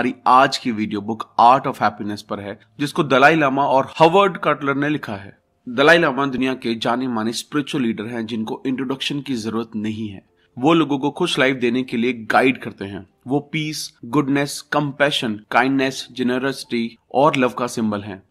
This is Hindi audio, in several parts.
हमारी आज की video book art of happiness पर है जिसको दलाई लामा और हवर्ड कटलर ने लिखा है दलाई लामा दुनिया के जाने माने स्पिरिचुअल लीडर हैं जिनको इंट्रोडक्शन की जरूरत नहीं है वो लोगों को खुश लाइफ देने के लिए गाइड करते हैं वो peace goodness compassion kindness generosity और लव का सिंबल हैं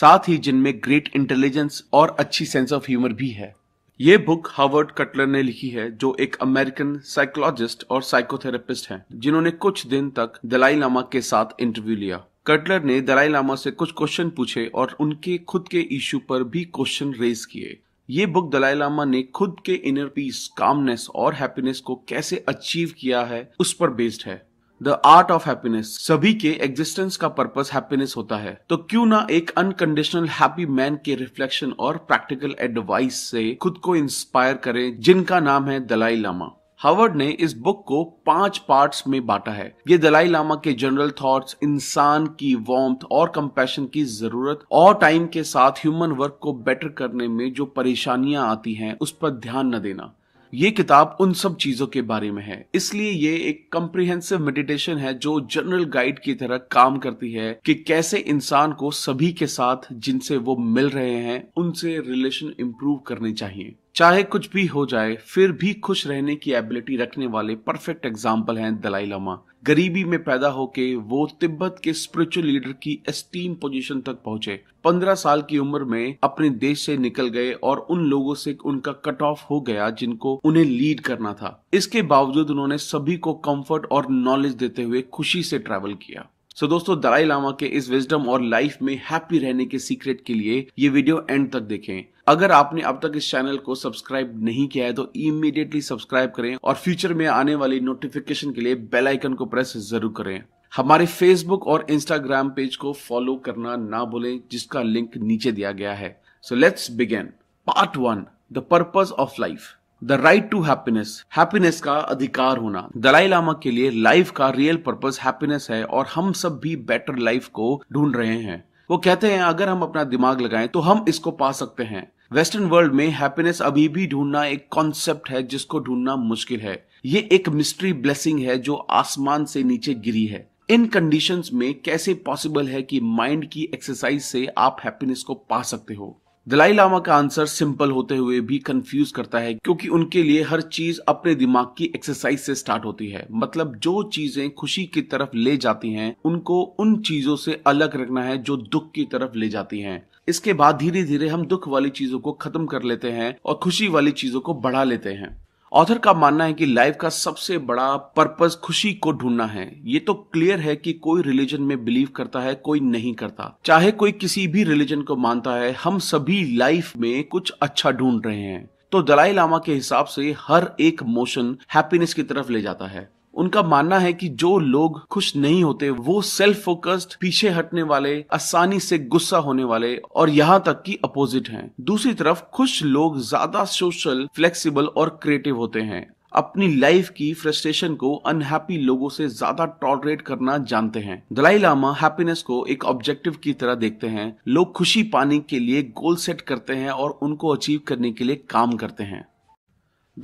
साथ ही जिनमें ग्रेट इंटेलिजेंस और अच्छी सेंस ऑफ ह्यूमर भी है ये बुक हार्वर्ड कटलर ने लिखी है जो एक अमेरिकन साइकोलॉजिस्ट और साइकोथेरेपिस्ट हैं जिन्होंने कुछ दिन तक दलाई लामा के साथ इंटरव्यू लिया कटलर ने दलाई लामा से कुछ क्वेश्चन पूछे और उनके खुद के इश्यू पर भी क्वेश्चन रेज किए ये बुक दलाई लामा ने खुद के इनर पीस कामनेस और हैप्पीनेस को कैसे अचीव किया है उस पर बेस्ड है द आर्ट ऑफ हैप्पीनेस सभी के एग्जिस्टेंस का पर्पस हैप्पीनेस होता है तो क्यों ना एक अनकंडीशनल हैप्पी मैन के रिफ्लेक्शन और प्रैक्टिकल एडवाइस से खुद को इंस्पायर करें जिनका नाम है दलाई लामा हावर्ड ने इस बुक को पांच पार्ट्स में बांटा है ये दलाई लामा के जनरल थॉट्स, इंसान की वॉम्थ और कंपैशन की जरूरत और टाइम के साथ ह्यूमन वर्क को बेटर करने में जो परेशानियां आती हैं उस पर ध्यान न देना ये किताब उन सब चीजों के बारे में है इसलिए ये एक कंप्रिहेंसिव मेडिटेशन है जो जनरल गाइड की तरह काम करती है कि कैसे इंसान को सभी के साथ जिनसे वो मिल रहे हैं उनसे रिलेशन इंप्रूव करने चाहिए चाहे कुछ भी हो जाए फिर भी खुश रहने की एबिलिटी रखने वाले परफेक्ट एग्जाम्पल हैं दलाई लामा गरीबी में पैदा होके वो तिब्बत के स्पिरिचुअल लीडर की एस्टीम पोजीशन तक पहुंचे पंद्रह साल की उम्र में अपने देश से निकल गए और उन लोगों से उनका कट ऑफ हो गया जिनको उन्हें लीड करना था इसके बावजूद उन्होंने सभी को कंफर्ट और नॉलेज देते हुए खुशी से ट्रैवल किया सो so, दोस्तों दलाई लामा के इस विजडम और लाइफ में हैप्पी रहने के सीक्रेट के लिए ये वीडियो एंड तक देखें अगर आपने अब तक इस चैनल को सब्सक्राइब नहीं किया है तो इमीडिएटली सब्सक्राइब करें और फ्यूचर में आने वाली नोटिफिकेशन के लिए बेल आइकन को प्रेस जरूर करें हमारे फेसबुक और इंस्टाग्राम पेज को फॉलो करना ना भूलें जिसका लिंक नीचे दिया गया है so let's begin part one the purpose of life the right to happiness happiness का अधिकार होना दलाई लामा के लिए लाइफ का रियल पर्पज हैप्पीनेस है और हम सब भी बेटर लाइफ को ढूंढ रहे हैं वो कहते हैं अगर हम अपना दिमाग लगाएं तो हम इसको पा सकते हैं वेस्टर्न वर्ल्ड में हैप्पीनेस अभी भी ढूंढना एक कॉन्सेप्ट है जिसको ढूंढना मुश्किल है ये एक मिस्ट्री ब्लेसिंग है जो आसमान से नीचे गिरी है इन कंडीशंस में कैसे पॉसिबल है कि माइंड की एक्सरसाइज से आप हैप्पीनेस को पा सकते हो दलाई लामा का आंसर सिंपल होते हुए भी कंफ्यूज करता है क्योंकि उनके लिए हर चीज अपने दिमाग की एक्सरसाइज से स्टार्ट होती है मतलब जो चीजें खुशी की तरफ ले जाती हैं उनको उन चीजों से अलग रखना है जो दुख की तरफ ले जाती हैं इसके बाद धीरे धीरे हम दुख वाली चीजों को खत्म कर लेते हैं और खुशी वाली चीजों को बढ़ा लेते हैं ऑथर का मानना है कि लाइफ का सबसे बड़ा पर्पस खुशी को ढूंढना है ये तो क्लियर है कि कोई रिलीजन में बिलीव करता है कोई नहीं करता चाहे कोई किसी भी रिलीजन को मानता है हम सभी लाइफ में कुछ अच्छा ढूंढ रहे हैं तो दलाई लामा के हिसाब से हर एक मोशन हैप्पीनेस की तरफ ले जाता है उनका मानना है कि जो लोग खुश नहीं होते वो सेल्फ फोकस्ड पीछे हटने वाले आसानी से गुस्सा होने वाले और यहाँ तक कि अपोजिट हैं दूसरी तरफ खुश लोग ज्यादा सोशल फ्लेक्सिबल और क्रिएटिव होते हैं अपनी लाइफ की फ्रस्ट्रेशन को अनहैप्पी लोगों से ज्यादा टॉलरेट करना जानते हैं दलाई लामा हैप्पीनेस को एक ऑब्जेक्टिव की तरह देखते हैं लोग खुशी पाने के लिए गोल सेट करते हैं और उनको अचीव करने के लिए काम करते हैं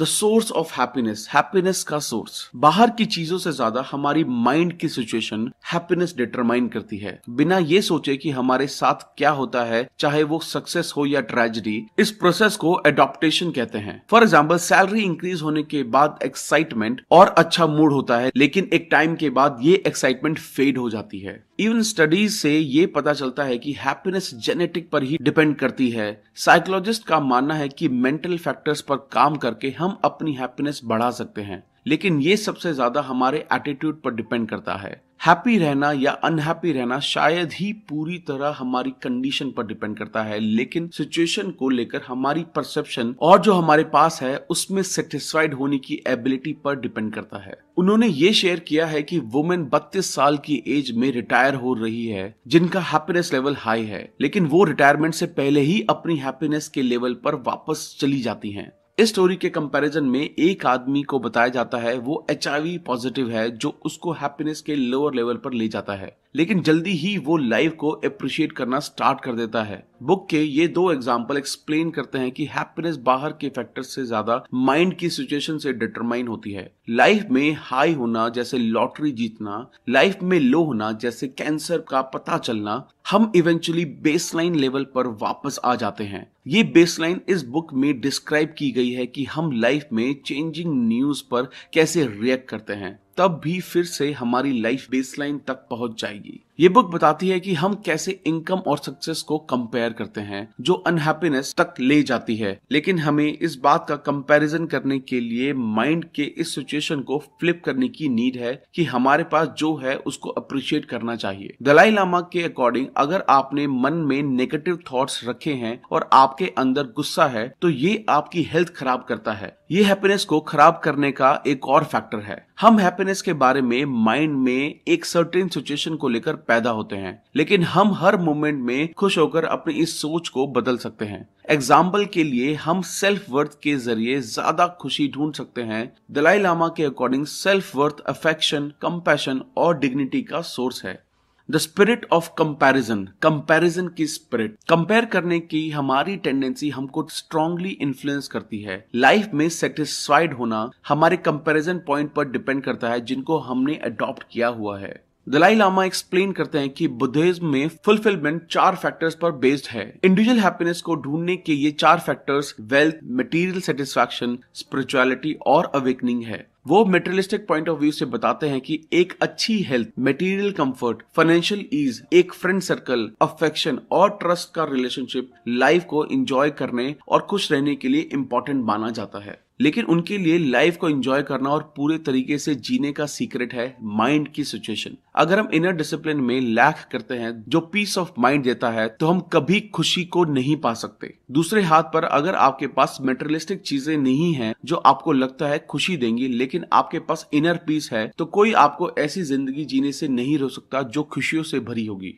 the source of happiness happiness का सोर्स बाहर की चीजों से ज्यादा हमारी माइंड की सिचुएशन हैप्पीनेस डिटरमाइन करती है बिना ये सोचे कि हमारे साथ क्या होता है चाहे वो सक्सेस हो या ट्रेजिडी इस प्रोसेस को एडोप्टेशन कहते हैं फॉर एग्जाम्पल सैलरी इंक्रीज होने के बाद एक्साइटमेंट और अच्छा मूड होता है लेकिन एक टाइम के बाद ये एक्साइटमेंट फेड हो जाती है इवन स्टडीज से ये पता चलता है कि हैप्पीनेस जेनेटिक पर ही डिपेंड करती है साइकोलॉजिस्ट का मानना है कि मेंटल फैक्टर्स पर काम करके हम हम अपनी हैप्पीनेस बढ़ा सकते हैं लेकिन ये सबसे ज्यादा हमारे एटीट्यूड पर डिपेंड करता है हैप्पी रहना या अनहैप्पी रहना शायद ही पूरी तरह हमारी कंडीशन पर डिपेंड करता है लेकिन सिचुएशन को लेकर हमारी परसेप्शन और जो हमारे पास है उसमें सेटिस्फाइड होने की एबिलिटी पर डिपेंड करता है उन्होंने ये शेयर किया है कि वुमेन 32 साल की एज में रिटायर हो रही है जिनका हैप्पीनेस लेवल हाई है लेकिन वो रिटायरमेंट से पहले ही अपनी हैप्पीनेस के लेवल पर वापस चली जाती हैं इस स्टोरी के कंपैरिजन में एक आदमी को बताया जाता है वो एच पॉजिटिव है जो उसको हैप्पीनेस के लोअर लेवल पर ले जाता है लेकिन जल्दी ही वो लाइफ को अप्रिशिएट करना स्टार्ट कर देता है बुक के ये दो एग्जाम्पल एक्सप्लेन करते हैं कि हैप्पीनेस बाहर के फैक्टर्स से ज्यादा माइंड की सिचुएशन से डिटरमाइन होती है लाइफ में हाई होना जैसे लॉटरी जीतना लाइफ में लो होना जैसे कैंसर का पता चलना हम इवेंचुअली बेसलाइन लेवल पर वापस आ जाते हैं ये बेसलाइन इस बुक में डिस्क्राइब की गई है कि हम लाइफ में चेंजिंग न्यूज पर कैसे रिएक्ट करते हैं तब भी फिर से हमारी लाइफ बेसलाइन तक पहुंच जाएगी ये बुक बताती है कि हम कैसे इनकम और सक्सेस को कंपेयर करते हैं जो अनहैप्पीनेस तक ले जाती है लेकिन हमें इस बात का कंपैरिजन करने के लिए माइंड के इस सिचुएशन को फ्लिप करने की नीड है कि हमारे पास जो है उसको अप्रिशिएट करना चाहिए दलाई लामा के अकॉर्डिंग अगर आपने मन में नेगेटिव थॉट्स रखे हैं और आपके अंदर गुस्सा है तो ये आपकी हेल्थ खराब करता है ये हैप्पीनेस को खराब करने का एक और फैक्टर है हम हैप्पीनेस के बारे में माइंड में एक सर्टेन सिचुएशन को लेकर पैदा होते हैं लेकिन हम हर मोमेंट में खुश होकर अपनी इस सोच को बदल सकते हैं एग्जाम्पल के लिए हम सेल्फ वर्थ के जरिए ज्यादा खुशी ढूंढ सकते हैं दलाई लामा के according self worth affection compassion और डिग्निटी का सोर्स है the spirit of comparison comparison की स्पिरिट कंपेयर करने की हमारी टेंडेंसी हमको स्ट्रांगली इन्फ्लुएंस करती है लाइफ में सेटिस्फाइड होना हमारे कंपैरिजन पॉइंट पर डिपेंड करता है जिनको हमने अडॉप्ट किया हुआ है दलाई लामा एक्सप्लेन करते हैं कि बुद्धिज्म में फुलफिलमेंट चार फैक्टर्स पर बेस्ड है इंडिविजुअल हैप्पीनेस को ढूंढने के ये चार factors wealth material satisfaction spirituality और अवेकनिंग है वो मेटेरियलिस्टिक पॉइंट ऑफ व्यू से बताते हैं कि एक अच्छी health material comfort financial ease एक फ्रेंड सर्कल अफेक्शन और ट्रस्ट का रिलेशनशिप लाइफ को एंजॉय करने और खुश रहने के लिए इम्पोर्टेंट माना जाता है लेकिन उनके लिए लाइफ को एंजॉय करना और पूरे तरीके से जीने का सीक्रेट है माइंड की सिचुएशन अगर हम इनर डिसिप्लिन में लैक करते हैं जो पीस ऑफ माइंड देता है तो हम कभी खुशी को नहीं पा सकते दूसरे हाथ पर अगर आपके पास मेटरलिस्टिक चीजें नहीं है जो आपको लगता है खुशी देंगी लेकिन आपके पास इनर पीस है तो कोई आपको ऐसी जिंदगी जीने से नहीं रो सकता जो खुशियों से भरी होगी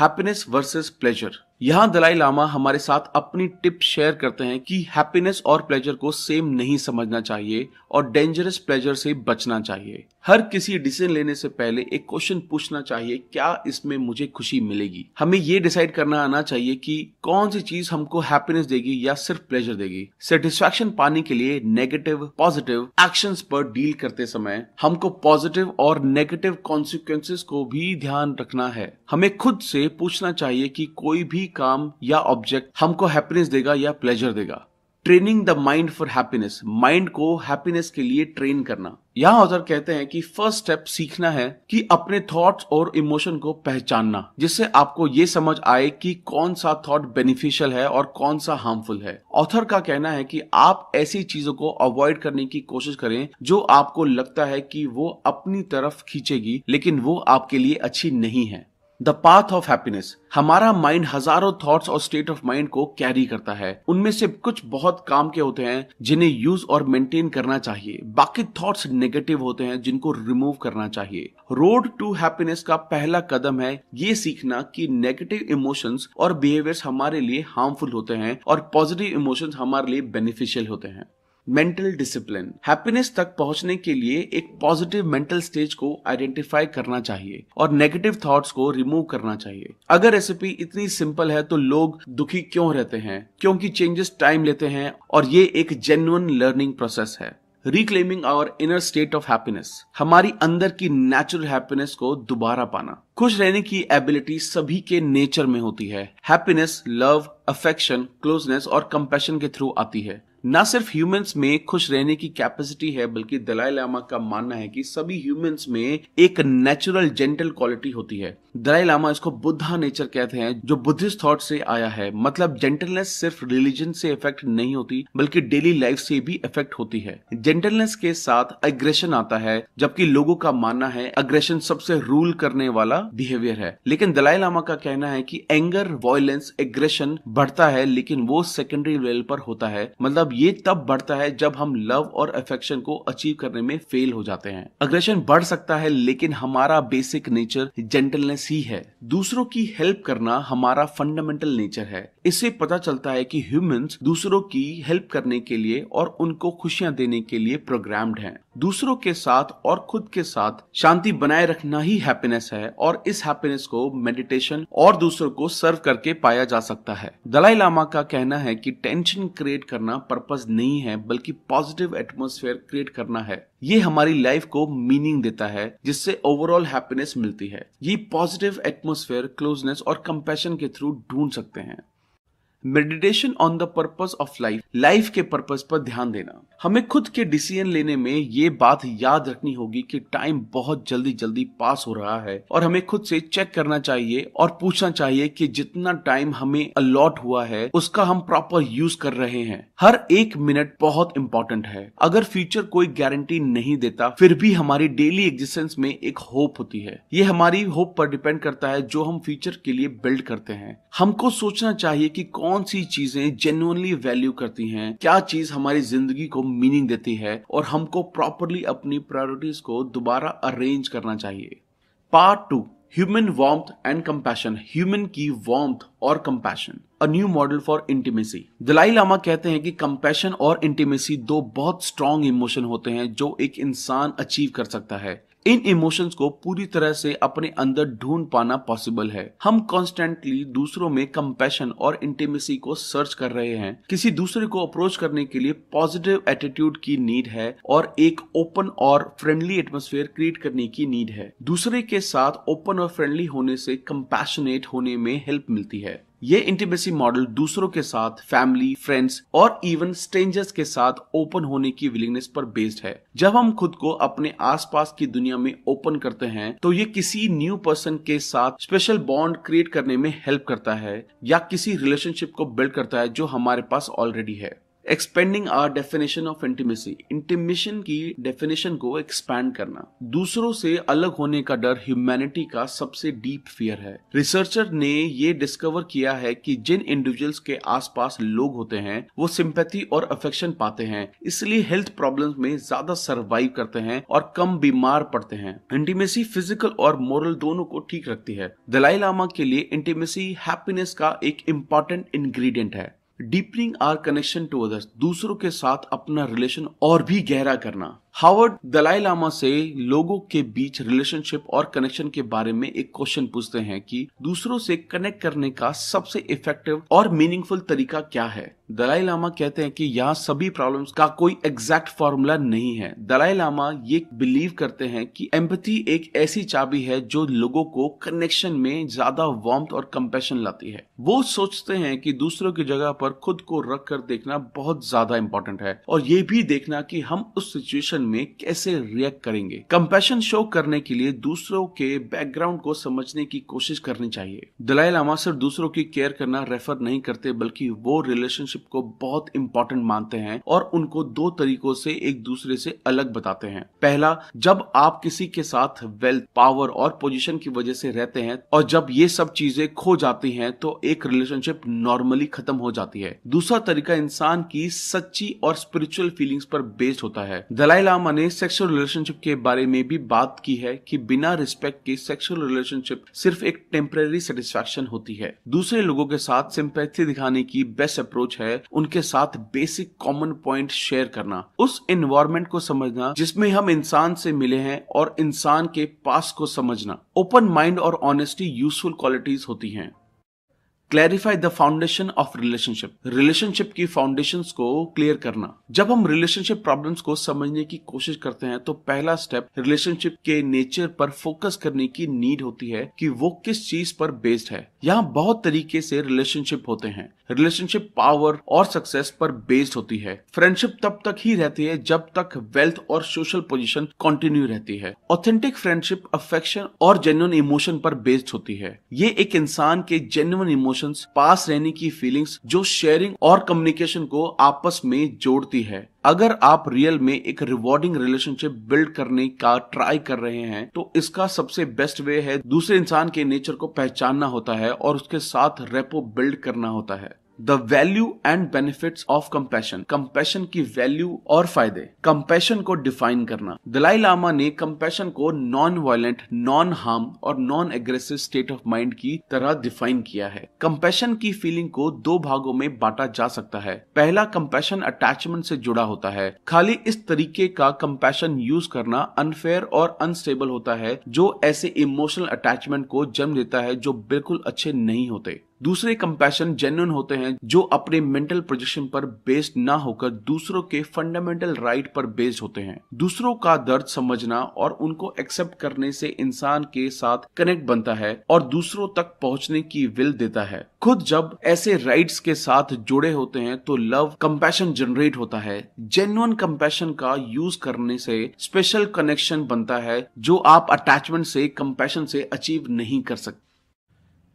हैप्पीनेस वर्सेस प्लेजर यहाँ दलाई लामा हमारे साथ अपनी टिप शेयर करते हैं कि हैप्पीनेस और प्लेजर को सेम नहीं समझना चाहिए और डेंजरस प्लेजर से बचना चाहिए हर किसी डिसीजन लेने से पहले एक क्वेश्चन पूछना चाहिए क्या इसमें मुझे खुशी मिलेगी हमें ये डिसाइड करना आना चाहिए कि कौन सी चीज हमको हैप्पीनेस देगी या सिर्फ प्लेजर देगी सेटिस्फेक्शन पाने के लिए नेगेटिव पॉजिटिव एक्शन पर डील करते समय हमको पॉजिटिव और नेगेटिव कॉन्सिक्वेंसेस को भी ध्यान रखना है हमें खुद से पूछना चाहिए कि कोई भी भी काम या ऑब्जेक्ट हमको हैप्पीनेस देगा या प्लेजर देगा training the mind for happiness mind को हैप्पीनेस के लिए ट्रेन करना यहाँ ऑथर कहते हैं कि फर्स्ट स्टेप सीखना है कि अपने थॉट्स और इमोशन को पहचानना जिससे आपको ये समझ आए कि कौन सा थॉट बेनिफिशियल है और कौन सा हार्मफुल है ऑथर का कहना है कि आप ऐसी चीजों को अवॉइड करने की कोशिश करें जो आपको लगता है कि वो अपनी तरफ खींचेगी लेकिन वो आपके लिए अच्छी नहीं है द पाथ ऑफ हैप्पीनेस हमारा माइंड हजारों थॉट्स और स्टेट ऑफ माइंड को कैरी करता है उनमें से कुछ बहुत काम के होते हैं जिन्हें यूज और मेंटेन करना चाहिए बाकी थॉट्स नेगेटिव होते हैं जिनको रिमूव करना चाहिए रोड टू हैप्पीनेस का पहला कदम है ये सीखना कि नेगेटिव इमोशंस और बिहेवियर्स हमारे लिए हार्मफुल होते हैं और पॉजिटिव इमोशंस हमारे लिए बेनिफिशियल होते हैं मेंटल डिसिप्लिन हैप्पीनेस तक पहुंचने के लिए एक पॉजिटिव मेंटल स्टेज को आइडेंटिफाई करना चाहिए और नेगेटिव थॉट्स को रिमूव करना चाहिए अगर रेसिपी इतनी सिंपल है तो लोग दुखी क्यों रहते हैं क्योंकि चेंजेस टाइम लेते हैं और ये एक जेन्युन लर्निंग प्रोसेस है reclaiming our inner state of happiness हमारी अंदर की नेचुरल हैप्पीनेस को दोबारा पाना खुश रहने की एबिलिटी सभी के नेचर में होती है हैप्पीनेस लव अफेक्शन क्लोजनेस और कंपेशन के थ्रू आती है न सिर्फ ह्यूमंस में खुश रहने की कैपेसिटी है बल्कि दलाई लामा का मानना है कि सभी ह्यूमंस में एक नेचुरल जेंटल क्वालिटी होती है दलाई लामा इसको बुद्धा नेचर कहते हैं जो बुद्धिस्ट थॉट से आया है मतलब जेंटलनेस सिर्फ रिलीजन से इफेक्ट नहीं होती बल्कि डेली लाइफ से भी इफेक्ट होती है जेंटलनेस के साथ अग्रेशन आता है जबकि लोगों का मानना है अग्रेशन सबसे रूल करने वाला बिहेवियर है लेकिन दलाई लामा का कहना है कि एंगर वॉयलेंस एग्रेशन बढ़ता है लेकिन वो सेकेंडरी लेवल पर होता है मतलब मतलब ये तब बढ़ता है जब हम लव और अफेक्शन को अचीव करने में फेल हो जाते हैं अग्रेशन बढ़ सकता है लेकिन हमारा बेसिक नेचर जेंटलनेस ही है दूसरों की हेल्प करना हमारा फंडामेंटल नेचर है इससे पता चलता है कि ह्यूमंस दूसरों की हेल्प करने के लिए और उनको खुशियां देने के लिए प्रोग्राम्ड हैं दूसरों के साथ और खुद के साथ शांति बनाए रखना ही हैप्पीनेस है और इस हैप्पीनेस को मेडिटेशन और दूसरों को सर्व करके पाया जा सकता है दलाई लामा का कहना है कि टेंशन क्रिएट करना पर्पज नहीं है बल्कि पॉजिटिव एटमोसफेयर क्रिएट करना है ये हमारी लाइफ को मीनिंग देता है जिससे ओवरऑल हैप्पीनेस मिलती है ये पॉजिटिव एटमोसफेयर क्लोजनेस और कंपेशन के थ्रू ढूंढ सकते हैं meditation on the purpose of life life के पर्पज पर ध्यान देना हमें खुद के डिसीजन लेने में ये बात याद रखनी होगी कि टाइम बहुत जल्दी जल्दी पास हो रहा है और हमें खुद से चेक करना चाहिए और पूछना चाहिए कि जितना टाइम हमें अलॉट हुआ है उसका हम प्रॉपर यूज कर रहे हैं हर एक मिनट बहुत इंपॉर्टेंट है अगर फ्यूचर कोई गारंटी नहीं देता फिर भी हमारी डेली एग्जिस्टेंस में एक होप होती है ये हमारी होप पर डिपेंड करता है जो हम फ्यूचर के लिए बिल्ड करते हैं हमको सोचना चाहिए कि कौन सी चीजें जेन्युनली वैल्यू करती हैं क्या चीज हमारी जिंदगी को मीनिंग देती है और हमको प्रॉपरली अपनी प्रायोरिटीज को दोबारा अरेंज करना चाहिए part two human warmth and compassion human की वार्म्थ और compassion a new model for intimacy Dalai Lama कहते हैं कि कंपैशन और इंटीमेसी दो बहुत स्ट्रांग इमोशन होते हैं जो एक इंसान अचीव कर सकता है इन इमोशंस को पूरी तरह से अपने अंदर ढूंढ पाना पॉसिबल है हम कॉन्स्टेंटली दूसरों में कंपेशन और इंटीमेसी को सर्च कर रहे हैं किसी दूसरे को अप्रोच करने के लिए पॉजिटिव एटीट्यूड की नीड है और एक ओपन और फ्रेंडली एटमोसफेयर क्रिएट करने की नीड है दूसरे के साथ ओपन और फ्रेंडली होने से कंपेशनेट होने में हेल्प मिलती है ये इंटीमेसी मॉडल दूसरों के साथ फैमिली फ्रेंड्स और इवन स्ट्रेंजर्स के साथ ओपन होने की विलिंगनेस पर बेस्ड है जब हम खुद को अपने आसपास की दुनिया में ओपन करते हैं तो ये किसी न्यू पर्सन के साथ स्पेशल बॉन्ड क्रिएट करने में हेल्प करता है या किसी रिलेशनशिप को बिल्ड करता है जो हमारे पास ऑलरेडी है expanding our definition of intimacy intimation की डेफिनेशन को एक्सपैंड करना दूसरों से अलग होने का डर ह्यूमैनिटी का सबसे डीप फियर है रिसर्चर ने ये डिस्कवर किया है कि जिन इंडिविजुअल्स के आसपास लोग होते हैं वो सिंपैथी और अफेक्शन पाते हैं इसलिए हेल्थ प्रॉब्लम में ज्यादा सर्वाइव करते हैं और कम बीमार पड़ते हैं इंटीमेसी फिजिकल और मोरल दोनों को ठीक रखती है दलाई लामा के लिए इंटीमेसी हैप्पीनेस का एक इम्पोर्टेंट इंग्रेडिएंट है deepening our connection to others दूसरों के साथ अपना रिलेशन और भी गहरा करना हावर्ड दलाई लामा से लोगों के बीच रिलेशनशिप और कनेक्शन के बारे में एक क्वेश्चन पूछते हैं कि दूसरों से कनेक्ट करने का सबसे इफेक्टिव और मीनिंगफुल तरीका क्या है दलाई लामा कहते हैं कि यहाँ सभी प्रॉब्लम्स का कोई एग्जैक्ट फॉर्मूला नहीं है दलाई लामा ये बिलीव करते हैं कि एम्पथी एक ऐसी चाबी है जो लोगों को कनेक्शन में ज्यादा वार्म और कंपेशन लाती है वो सोचते हैं कि दूसरों की जगह पर खुद को रख कर देखना बहुत ज्यादा इंपॉर्टेंट है और ये भी देखना कि हम उस सिचुएशन में कैसे रिएक्ट करेंगे कंपेशन शो करने के लिए दूसरों के बैकग्राउंड को समझने की कोशिश करनी चाहिए दलाई लामा सिर्फ दूसरों की केयर करना रेफर नहीं करते बल्कि वो रिलेशनशिप को बहुत इंपॉर्टेंट मानते हैं और उनको दो तरीकों से एक दूसरे से अलग बताते हैं पहला जब आप किसी के साथ वेल्थ पावर और पोजिशन की वजह से रहते हैं और जब ये सब चीजें खो जाती हैं तो एक रिलेशनशिप नॉर्मली खत्म हो जाती है दूसरा तरीका इंसान की सच्ची और स्पिरिचुअल फीलिंग्स पर बेस्ड होता है दलाई लामा आयाम ने सेक्सुअल रिलेशनशिप के बारे में भी बात की है कि बिना रिस्पेक्ट के सेक्सुअल रिलेशनशिप सिर्फ एक टेम्परेरी सेटिस्फेक्शन होती है दूसरे लोगों के साथ सिंपैथी दिखाने की बेस्ट अप्रोच है उनके साथ बेसिक कॉमन पॉइंट शेयर करना उस एनवायरमेंट को समझना जिसमें हम इंसान से मिले हैं और इंसान के पास को समझना ओपन माइंड और ऑनेस्टी यूजफुल क्वालिटीज होती हैं clarify the foundation of relationship relationship की फाउंडेशन को क्लियर करना जब हम रिलेशनशिप प्रॉब्लम्स को समझने की कोशिश करते हैं तो पहला स्टेप रिलेशनशिप के नेचर पर फोकस करने की नीड होती है कि वो किस चीज पर बेस्ड है यहाँ बहुत तरीके से रिलेशनशिप होते हैं रिलेशनशिप पावर और सक्सेस पर बेस्ड होती है फ्रेंडशिप तब तक ही रहती है जब तक वेल्थ और सोशल पोजीशन कंटिन्यू रहती है ऑथेंटिक फ्रेंडशिप अफेक्शन और जेन्युन इमोशन पर बेस्ड होती है ये एक इंसान के जेन्युन इमोशंस पास रहने की फीलिंग्स जो शेयरिंग और कम्युनिकेशन को आपस में जोड़ती है अगर आप रियल में एक रिवॉर्डिंग रिलेशनशिप बिल्ड करने का ट्राई कर रहे हैं तो इसका सबसे बेस्ट वे है दूसरे इंसान के नेचर को पहचानना होता है और उसके साथ रेपो बिल्ड करना होता है the value and benefit of compassion compassion की वैल्यू और फायदे कंपेशन को डिफाइन करना दलाई लामा ने कंपेशन को नॉन वायलेंट नॉन हार्म और non aggressive state of mind की तरह डिफाइन किया है कंपेशन की फीलिंग को दो भागों में बांटा जा सकता है पहला कंपेशन अटैचमेंट से जुड़ा होता है खाली इस तरीके का कंपेशन यूज करना अनफेयर और अनस्टेबल होता है जो ऐसे इमोशनल अटैचमेंट को जन्म देता है जो बिल्कुल अच्छे नहीं होते दूसरे कंपैशन जेन्यून होते हैं जो अपने मेंटल प्रोजेक्शन पर बेस्ड ना होकर दूसरों के फंडामेंटल राइट पर बेस्ड होते हैं दूसरों का दर्द समझना और उनको एक्सेप्ट करने से इंसान के साथ कनेक्ट बनता है और दूसरों तक पहुंचने की विल देता है खुद जब ऐसे राइट्स के साथ जुड़े होते हैं तो लव कंपैशन जनरेट होता है जेन्युन कंपैशन का यूज करने से स्पेशल कनेक्शन बनता है जो आप अटैचमेंट से कंपैशन से अचीव नहीं कर सकते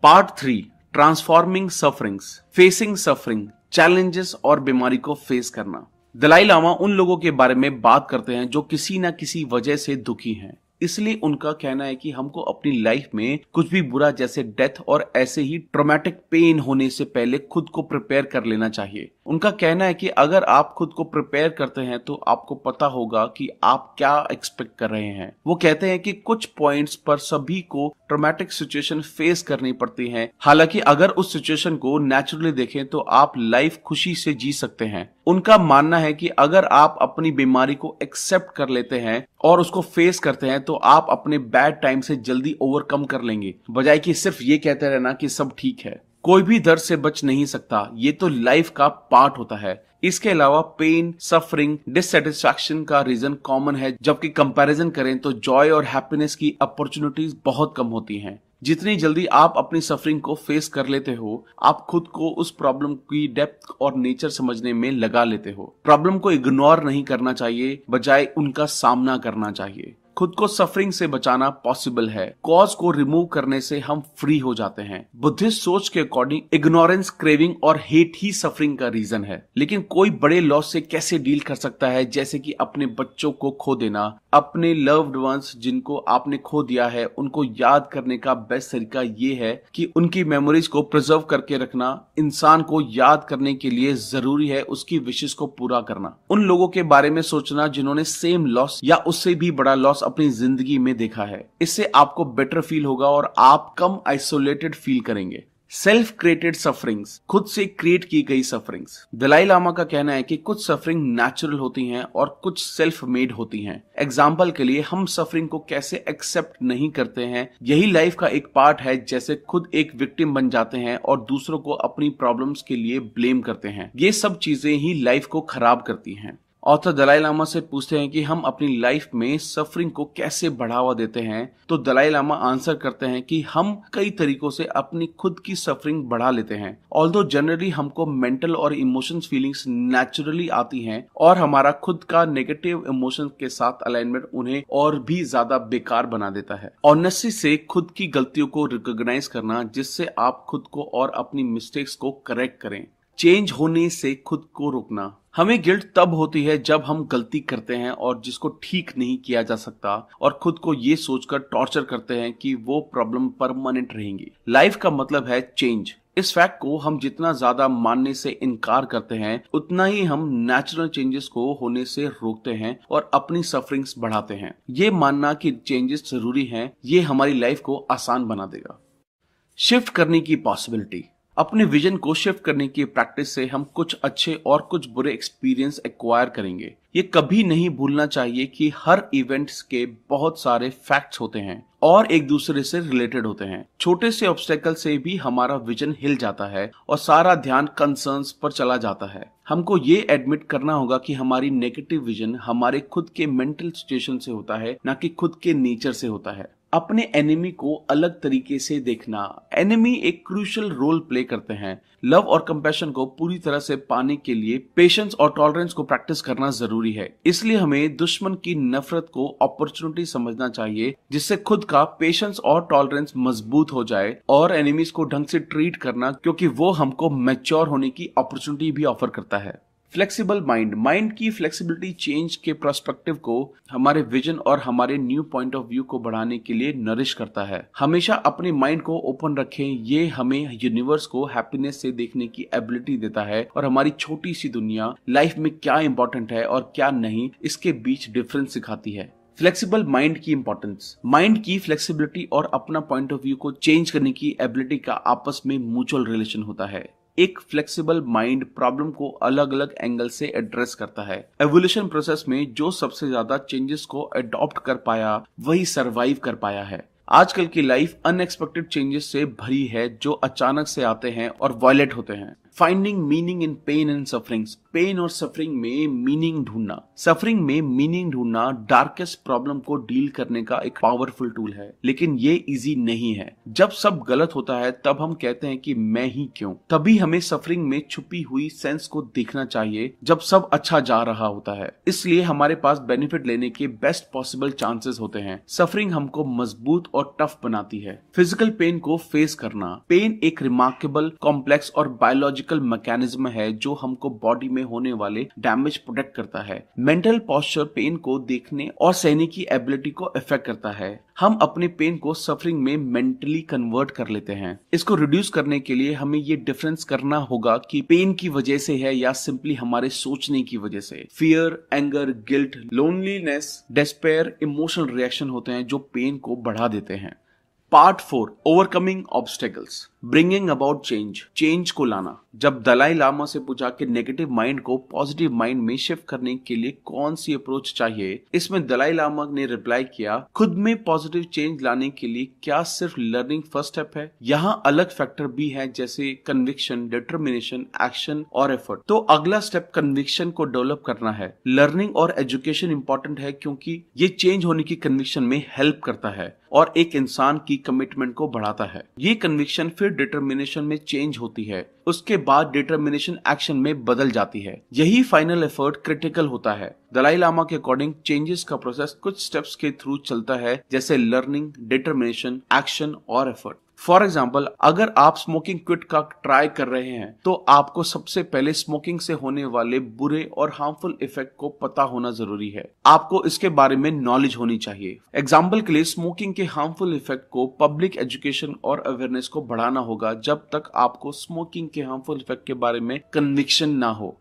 part three transforming sufferings facing suffering challenges और बीमारी को फेस करना दलाई लामा उन लोगों के बारे में बात करते हैं जो किसी ना किसी वजह से दुखी हैं इसलिए उनका कहना है कि हमको अपनी लाइफ में कुछ भी बुरा जैसे डेथ और ऐसे ही ट्रोमेटिक पेन होने से पहले खुद को प्रिपेयर कर लेना चाहिए उनका कहना है कि अगर आप खुद को प्रिपेयर करते हैं तो आपको पता होगा कि आप क्या एक्सपेक्ट कर रहे हैं वो कहते हैं कि कुछ पॉइंट्स पर सभी को ट्रोमेटिक सिचुएशन फेस करनी पड़ती है हालांकि अगर उस सिचुएशन को नेचुरली देखें तो आप लाइफ खुशी से जी सकते हैं उनका मानना है कि अगर आप अपनी बीमारी को एक्सेप्ट कर लेते हैं और उसको फेस करते हैं तो आप अपने बैड टाइम से जल्दी ओवरकम कर लेंगे बजाय कि सिर्फ ये कहते रहना कि सब ठीक है कोई भी दर्द से बच नहीं सकता ये तो लाइफ का पार्ट होता है इसके अलावा पेन सफरिंग डिससेटिस्फेक्शन का रीजन कॉमन है जबकि कंपैरिजन करें तो जॉय और हैप्पीनेस की अपॉर्चुनिटीज बहुत कम होती हैं जितनी जल्दी आप अपनी सफरिंग को फेस कर लेते हो आप खुद को उस प्रॉब्लम की डेप्थ और नेचर समझने में लगा लेते हो प्रॉब्लम को इग्नोर नहीं करना चाहिए बजाय उनका सामना करना चाहिए खुद को सफरिंग से बचाना पॉसिबल है कॉज को रिमूव करने से हम फ्री हो जाते हैं बुद्धिस्ट सोच के अकॉर्डिंग इग्नोरेंस क्रेविंग और हेट ही सफरिंग का रीजन है लेकिन कोई बड़े लॉस से कैसे डील कर सकता है जैसे कि अपने बच्चों को खो देना अपने लव्ड वंस जिनको आपने खो दिया है उनको याद करने का बेस्ट तरीका ये है कि उनकी मेमोरीज को प्रिजर्व करके रखना इंसान को याद करने के लिए जरूरी है उसकी विशेष को पूरा करना उन लोगों के बारे में सोचना जिन्होंने सेम लॉस या उससे भी बड़ा लॉस अपनी जिंदगी में देखा है इससे आपको बेटर फील होगा और आप कम आइसोलेटेड फील करेंगे सेल्फ क्रिएटेड सफरिंग्स खुद से क्रिएट की गई सफरिंग्स दलाई लामा का कहना है कि कुछ सफरिंग नेचुरल होती हैं और कुछ सेल्फ मेड होती हैं एग्जाम्पल के लिए हम सफरिंग को कैसे एक्सेप्ट नहीं करते हैं यही लाइफ का एक पार्ट है जैसे खुद एक विक्टिम बन जाते हैं और दूसरों को अपनी प्रॉब्लम्स के लिए ब्लेम करते हैं ये सब चीजें ही लाइफ को खराब करती हैं ऑथर दलाई लामा से पूछते हैं कि हम अपनी लाइफ में सफरिंग को कैसे बढ़ावा देते हैं तो दलाई लामा आंसर करते हैं कि हम कई तरीकों से अपनी खुद की सफरिंग बढ़ा लेते हैं ऑल दो जनरली हमको मेंटल और इमोशंस फीलिंग्स नेचुरली आती हैं और हमारा खुद का नेगेटिव इमोशन के साथ अलाइनमेंट उन्हें और भी ज्यादा बेकार बना देता है ऑनेस्टी से खुद की गलतियों को रिकोगनाइज करना जिससे आप खुद को और अपनी मिस्टेक्स को करेक्ट करें चेंज होने से खुद को रोकना हमें गिल्ट तब होती है जब हम गलती करते हैं और जिसको ठीक नहीं किया जा सकता और खुद को ये सोचकर टॉर्चर करते हैं कि वो प्रॉब्लम परमानेंट रहेंगी लाइफ का मतलब है चेंज इस फैक्ट को हम जितना ज्यादा मानने से इनकार करते हैं उतना ही हम नेचुरल चेंजेस को होने से रोकते हैं और अपनी सफरिंग्स बढ़ाते हैं ये मानना कि चेंजेस जरूरी हैं ये हमारी लाइफ को आसान बना देगा शिफ्ट करने की पॉसिबिलिटी अपने विजन को शिफ्ट करने की प्रैक्टिस से हम कुछ अच्छे और कुछ बुरे एक्सपीरियंस एक्वायर करेंगे ये कभी नहीं भूलना चाहिए कि हर इवेंट्स के बहुत सारे फैक्ट्स होते हैं और एक दूसरे से रिलेटेड होते हैं छोटे से ऑब्स्टेकल से भी हमारा विजन हिल जाता है और सारा ध्यान कंसर्न्स पर चला जाता है हमको ये एडमिट करना होगा कि हमारी नेगेटिव विजन हमारे खुद के मेंटल सिचुएशन से होता है ना कि खुद के नेचर से होता है अपने एनिमी को अलग तरीके से देखना एनिमी एक क्रूशल रोल प्ले करते हैं लव और कम्पेशन को पूरी तरह से पाने के लिए पेशेंस और टॉलरेंस को प्रैक्टिस करना जरूरी है इसलिए हमें दुश्मन की नफरत को अपॉर्चुनिटी समझना चाहिए जिससे खुद का पेशेंस और टॉलरेंस मजबूत हो जाए और एनिमीज को ढंग से ट्रीट करना क्योंकि वो हमको मेच्योर होने की अपॉर्चुनिटी भी ऑफर करता है फ्लेक्सिबल माइंड माइंड की फ्लेक्सिबिलिटी चेंज के प्रस्पेक्टिव को हमारे विजन और हमारे न्यू पॉइंट ऑफ व्यू को बढ़ाने के लिए नरिश करता है हमेशा अपने माइंड को ओपन रखें ये हमें यूनिवर्स को हैप्पीनेस से देखने की एबिलिटी देता है और हमारी छोटी सी दुनिया लाइफ में क्या इंपॉर्टेंट है और क्या नहीं इसके बीच डिफरेंस सिखाती है फ्लेक्सिबल माइंड की इंपॉर्टेंस माइंड की फ्लेक्सिबिलिटी और अपना पॉइंट ऑफ व्यू को चेंज करने की एबिलिटी का आपस में म्यूचुअल रिलेशन होता है एक फ्लेक्सिबल माइंड प्रॉब्लम को अलग अलग एंगल से एड्रेस करता है एवोल्यूशन प्रोसेस में जो सबसे ज्यादा चेंजेस को अडॉप्ट कर पाया वही सरवाइव कर पाया है आजकल की लाइफ अनएक्सपेक्टेड चेंजेस से भरी है जो अचानक से आते हैं और वॉयलेट होते हैं finding meaning in pain and suffering pain और सफरिंग में मीनिंग ढूंढना सफरिंग में मीनिंग ढूंढना डार्केस्ट प्रॉब्लम को डील करने का एक पावरफुल टूल है लेकिन ये इजी नहीं है जब सब गलत होता है तब हम कहते हैं कि मैं ही क्यों तभी हमें सफरिंग में छुपी हुई सेंस को देखना चाहिए जब सब अच्छा जा रहा होता है इसलिए हमारे पास बेनिफिट लेने के बेस्ट पॉसिबल चांसेस होते हैं सफरिंग हमको मजबूत और टफ बनाती है फिजिकल पेन को फेस करना पेन एक रिमार्केबल कॉम्प्लेक्स और बायोलॉजिकल बायोलॉजिकल मैकेनिज्म है जो हमको बॉडी में होने वाले डैमेज प्रोटेक्ट करता है मेंटल पॉस्चर पेन को देखने और सहने की एबिलिटी को इफेक्ट करता है हम अपने पेन को सफरिंग में मेंटली कन्वर्ट कर लेते हैं इसको रिड्यूस करने के लिए हमें ये डिफरेंस करना होगा कि पेन की वजह से है या सिंपली हमारे सोचने की वजह से fear anger guilt loneliness despair emotional reaction होते हैं जो पेन को बढ़ा देते हैं part four overcoming obstacles bringing about change change को लाना जब दलाई लामा से पूछा कि नेगेटिव माइंड को पॉजिटिव माइंड में शिफ्ट करने के लिए कौन सी अप्रोच चाहिए इसमें दलाई लामा ने रिप्लाई किया खुद में पॉजिटिव चेंज लाने के लिए क्या सिर्फ लर्निंग फर्स्ट स्टेप है यहाँ अलग फैक्टर भी है जैसे कन्विक्शन डिटर्मिनेशन एक्शन और एफर्ट तो अगला स्टेप कन्विक्शन को डेवलप करना है लर्निंग और एजुकेशन इंपॉर्टेंट है क्योंकि ये चेंज होने की कन्विक्शन में हेल्प करता है और एक इंसान की कमिटमेंट को बढ़ाता है ये कन्विक्शन फिर डिटर्मिनेशन में चेंज होती है उसके बाद डिटर्मिनेशन एक्शन में बदल जाती है यही फाइनल एफर्ट क्रिटिकल होता है दलाई लामा के अकॉर्डिंग चेंजेस का प्रोसेस कुछ स्टेप्स के थ्रू चलता है जैसे लर्निंग डिटर्मिनेशन एक्शन और एफर्ट फॉर एग्जाम्पल अगर आप स्मोकिंग क्विट का ट्राई कर रहे हैं तो आपको सबसे पहले स्मोकिंग से होने वाले बुरे और हार्मफुल इफेक्ट को पता होना जरूरी है आपको इसके बारे में नॉलेज होनी चाहिए एग्जाम्पल के लिए स्मोकिंग के हार्मफुल इफेक्ट को पब्लिक एजुकेशन और अवेयरनेस को बढ़ाना होगा जब तक आपको स्मोकिंग के हार्मफुल इफेक्ट के बारे में कन्विक्शन ना हो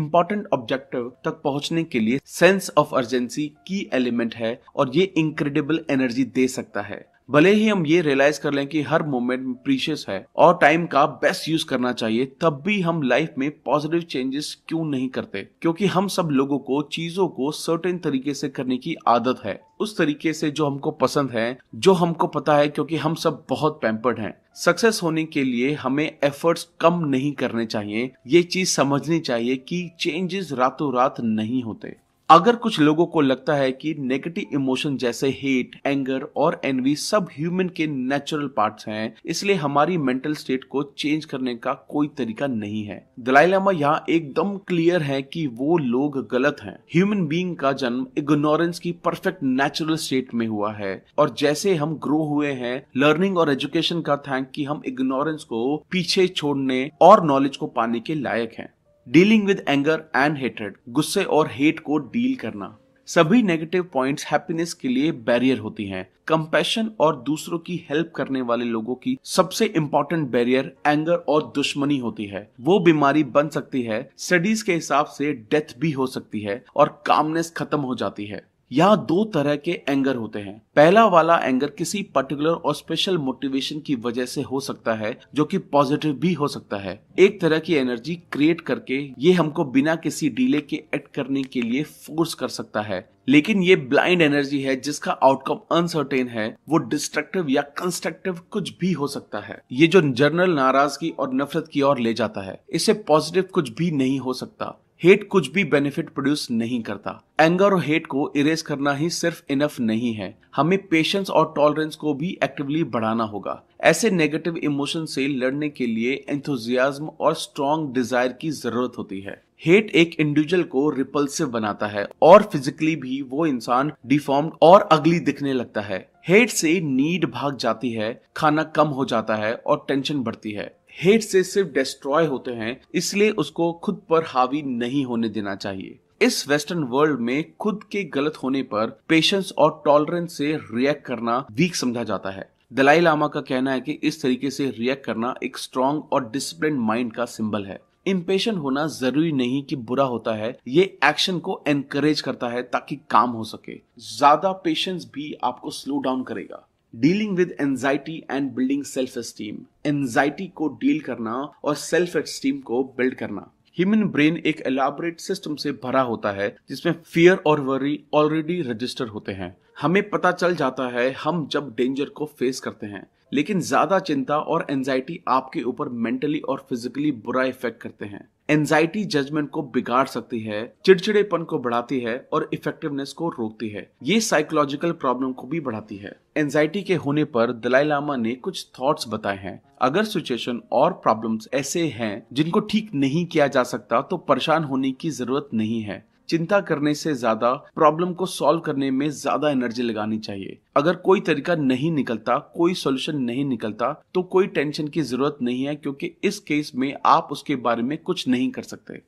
इम्पॉर्टेंट ऑब्जेक्टिव तक पहुंचने के लिए सेंस ऑफ अर्जेंसी की एलिमेंट है और ये इनक्रेडिबल एनर्जी दे सकता है भले ही हम ये रियलाइज कर लें कि हर मोमेंट प्रीशियस है और टाइम का बेस्ट यूज करना चाहिए तब भी हम लाइफ में पॉजिटिव चेंजेस क्यों नहीं करते क्योंकि हम सब लोगों को चीजों को सर्टेन तरीके से करने की आदत है उस तरीके से जो हमको पसंद है जो हमको पता है क्योंकि हम सब बहुत पैम्पर्ड हैं सक्सेस होने के लिए हमें एफर्ट्स कम नहीं करने चाहिए ये चीज समझनी चाहिए कि चेंजेस रातों रात नहीं होते अगर कुछ लोगों को लगता है कि नेगेटिव इमोशन जैसे हेट एंगर और एनवी सब ह्यूमन के नेचुरल पार्ट्स हैं इसलिए हमारी मेंटल स्टेट को चेंज करने का कोई तरीका नहीं है दलाई लामा यहाँ एकदम क्लियर है कि वो लोग गलत हैं ह्यूमन बीइंग का जन्म इग्नोरेंस की परफेक्ट नेचुरल स्टेट में हुआ है और जैसे हम ग्रो हुए हैं लर्निंग और एजुकेशन का थैंक कि हम इग्नोरेंस को पीछे छोड़ने और नॉलेज को पाने के लायक हैं dealing with anger and hatred गुस्से और हेट को डील करना सभी नेगेटिव पॉइंट्स हैप्पीनेस के लिए बैरियर होती हैं। कंपेशन और दूसरों की हेल्प करने वाले लोगों की सबसे इम्पोर्टेंट बैरियर एंगर और दुश्मनी होती है वो बीमारी बन सकती है स्टडीज के हिसाब से डेथ भी हो सकती है और कामनेस खत्म हो जाती है यहाँ दो तरह के एंगर होते हैं पहला वाला एंगर किसी पर्टिकुलर और स्पेशल मोटिवेशन की वजह से हो सकता है जो कि पॉजिटिव भी हो सकता है एक तरह की एनर्जी क्रिएट करके ये हमको बिना किसी डीले के एक्ट करने के लिए फोर्स कर सकता है लेकिन ये ब्लाइंड एनर्जी है जिसका आउटकम अनसर्टेन है वो डिस्ट्रक्टिव या कंस्ट्रक्टिव कुछ भी हो सकता है ये जो जनरल नाराजगी और नफरत की ओर ले जाता है इसे पॉजिटिव कुछ भी नहीं हो सकता हेट कुछ भी बेनिफिट प्रोड्यूस नहीं करता एंगर और हेट को इरेज करना ही सिर्फ इनफ नहीं है हमें पेशेंस और टॉलरेंस को भी एक्टिवली बढ़ाना होगा ऐसे नेगेटिव इमोशन से लड़ने के लिए एंथुजियाज्म और स्ट्रॉन्ग डिजायर की जरूरत होती है हेट एक इंडिविजुअल को रिपल्सिव बनाता है और फिजिकली भी वो इंसान डिफॉर्म और अगली दिखने लगता है हेट से नीड भाग जाती है खाना कम हो जाता है और टेंशन बढ़ती है हेट से सिर्फ डिस्ट्रॉय होते हैं इसलिए उसको खुद पर हावी नहीं होने देना चाहिए इस वेस्टर्न वर्ल्ड में खुद के गलत होने पर पेशेंस और टॉलरेंस से रिएक्ट करना वीक समझा जाता है दलाई लामा का कहना है कि इस तरीके से रिएक्ट करना एक स्ट्रॉन्ग और डिसिप्लिन माइंड का सिंबल है इम्पेशन होना जरूरी नहीं कि बुरा होता है ये एक्शन को एनकरेज करता है ताकि काम हो सके ज्यादा पेशेंस भी आपको स्लो डाउन करेगा dealing with anxiety and building self esteem anxiety को डील करना और सेल्फ एस्टीम को बिल्ड करना ह्यूमन ब्रेन एक एलाबोरेट सिस्टम से भरा होता है जिसमें फियर और वरी ऑलरेडी रजिस्टर होते हैं हमें पता चल जाता है हम जब डेंजर को फेस करते हैं लेकिन ज्यादा चिंता और एंजाइटी आपके ऊपर मेंटली और फिजिकली बुरा इफेक्ट करते हैं एंजाइटी जजमेंट को बिगाड़ सकती है चिड़चिड़ेपन को बढ़ाती है और इफेक्टिवनेस को रोकती है ये साइकोलॉजिकल प्रॉब्लम को भी बढ़ाती है एंजाइटी के होने पर दलाई लामा ने कुछ थॉट्स बताए हैं अगर सिचुएशन और प्रॉब्लम्स ऐसे हैं जिनको ठीक नहीं किया जा सकता तो परेशान होने की जरूरत नहीं है चिंता करने से ज्यादा प्रॉब्लम को सॉल्व करने में ज्यादा एनर्जी लगानी चाहिए अगर कोई तरीका नहीं निकलता कोई सोल्यूशन नहीं निकलता तो कोई टेंशन की जरूरत नहीं है क्योंकि इस केस में आप उसके बारे में कुछ नहीं कर सकते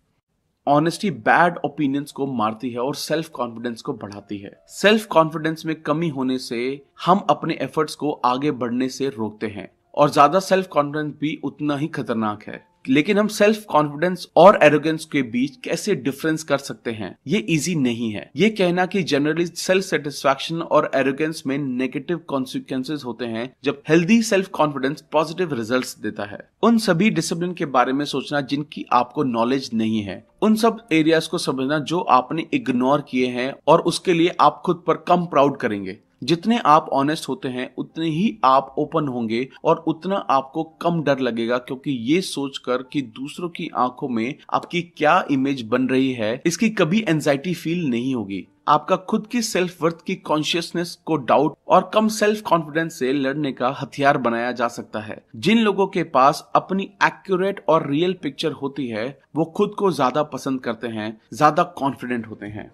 ऑनेस्टी बैड ओपिनियंस को मारती है और सेल्फ कॉन्फिडेंस को बढ़ाती है सेल्फ कॉन्फिडेंस में कमी होने से हम अपने एफर्ट्स को आगे बढ़ने से रोकते हैं और ज्यादा सेल्फ कॉन्फिडेंस भी उतना ही खतरनाक है लेकिन हम सेल्फ कॉन्फिडेंस और एरोगेंस के बीच कैसे डिफरेंस कर सकते हैं ये इजी नहीं है ये कहना कि जनरली सेल्फ सेटिस्फेक्शन और एरोगेंस में नेगेटिव कॉन्सिक्वेंसेज होते हैं जब healthy self confidence positive result देता है उन सभी डिसिप्लिन के बारे में सोचना जिनकी आपको नॉलेज नहीं है उन सब एरियाज को समझना जो आपने इग्नोर किए हैं और उसके लिए आप खुद पर कम प्राउड करेंगे जितने आप ऑनेस्ट होते हैं उतने ही आप ओपन होंगे और उतना आपको कम डर लगेगा क्योंकि ये सोचकर कि दूसरों की आंखों में आपकी क्या इमेज बन रही है इसकी कभी एंजाइटी फील नहीं होगी आपका खुद की सेल्फ वर्थ की कॉन्शियसनेस को डाउट और कम सेल्फ कॉन्फिडेंस से लड़ने का हथियार बनाया जा सकता है जिन लोगों के पास अपनी एक्यूरेट और रियल पिक्चर होती है वो खुद को ज्यादा पसंद करते हैं ज्यादा कॉन्फिडेंट होते हैं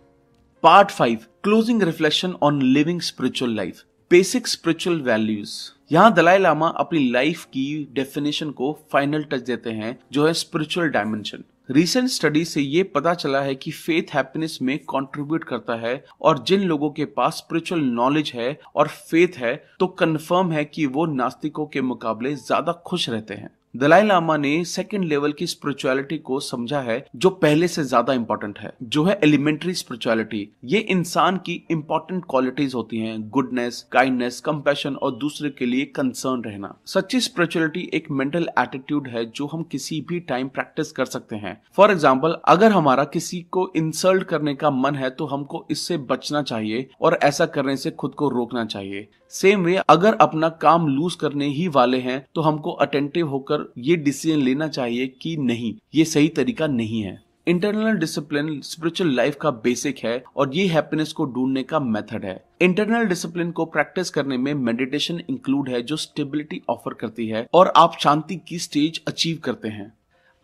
part five closing reflection on living spiritual life basic spiritual values यहाँ दलाई लामा अपनी लाइफ की डेफिनेशन को फाइनल टच देते हैं जो है स्पिरिचुअल डायमेंशन रिसेंट स्टडी से ये पता चला है कि फेथ हैप्पीनेस में कंट्रीब्यूट करता है और जिन लोगों के पास स्पिरिचुअल नॉलेज है और फेथ है तो कंफर्म है कि वो नास्तिकों के मुकाबले ज्यादा खुश रहते हैं दलाई लामा ने सेकेंड लेवल की स्पिरिचुअलिटी को समझा है जो पहले से ज्यादा इंपॉर्टेंट है जो है एलिमेंट्री स्पिरिचुअलिटी ये इंसान की इंपॉर्टेंट क्वालिटीज होती हैं गुडनेस काइंडनेस कंपेशन और दूसरे के लिए कंसर्न रहना सच्ची स्पिरिचुअलिटी एक मेंटल एटीट्यूड है जो हम किसी भी टाइम प्रैक्टिस कर सकते हैं फॉर एग्जाम्पल अगर हमारा किसी को इंसल्ट करने का मन है तो हमको इससे बचना चाहिए और ऐसा करने से खुद को रोकना चाहिए सेम वे अगर अपना काम लूज करने ही वाले हैं तो हमको अटेंटिव होकर होकर ये डिसीजन लेना चाहिए कि नहीं ये सही तरीका नहीं है इंटरनल डिसिप्लिन स्पिरिचुअल लाइफ का बेसिक है और ये हैप्पीनेस को ढूंढने का मेथड है इंटरनल डिसिप्लिन को प्रैक्टिस करने में मेडिटेशन इंक्लूड है जो स्टेबिलिटी ऑफर करती है और आप शांति की स्टेज अचीव करते हैं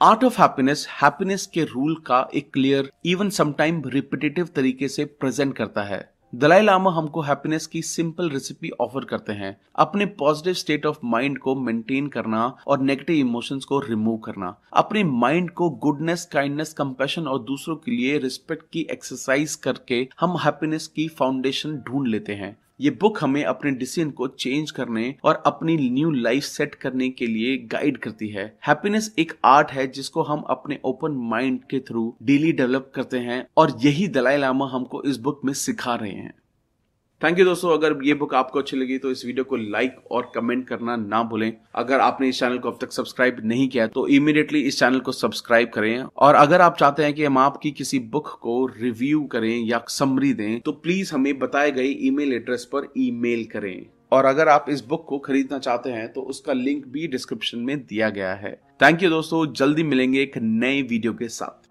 आर्ट ऑफ हैप्पीनेस हैप्पीनेस के रूल का एक क्लियर इवन समटाइम रिपीटेटिव तरीके से प्रेजेंट करता है दलाई लामा हमको हैप्पीनेस की सिंपल रेसिपी ऑफर करते हैं अपने पॉजिटिव स्टेट ऑफ माइंड को मेंटेन करना और नेगेटिव इमोशंस को रिमूव करना अपने माइंड को गुडनेस काइंडनेस कंपेशन और दूसरों के लिए रिस्पेक्ट की एक्सरसाइज करके हम हैप्पीनेस की फाउंडेशन ढूंढ लेते हैं ये बुक हमें अपने डिसीजन को चेंज करने और अपनी न्यू लाइफ सेट करने के लिए गाइड करती है हैप्पीनेस एक आर्ट है जिसको हम अपने ओपन माइंड के थ्रू डेली डेवलप करते हैं और यही दलाई लामा हमको इस बुक में सिखा रहे हैं थैंक यू दोस्तों अगर ये बुक आपको अच्छी लगी तो इस वीडियो को लाइक और कमेंट करना ना भूलें अगर आपने इस चैनल को अब तक सब्सक्राइब नहीं किया तो इमीडिएटली इस चैनल को सब्सक्राइब करें और अगर आप चाहते हैं कि हम आपकी किसी बुक को रिव्यू करें या समरी दें तो प्लीज हमें बताए गए ईमेल एड्रेस पर ईमेल करें और अगर आप इस बुक को खरीदना चाहते हैं तो उसका लिंक भी डिस्क्रिप्शन में दिया गया है थैंक यू दोस्तों जल्दी मिलेंगे एक नए वीडियो के साथ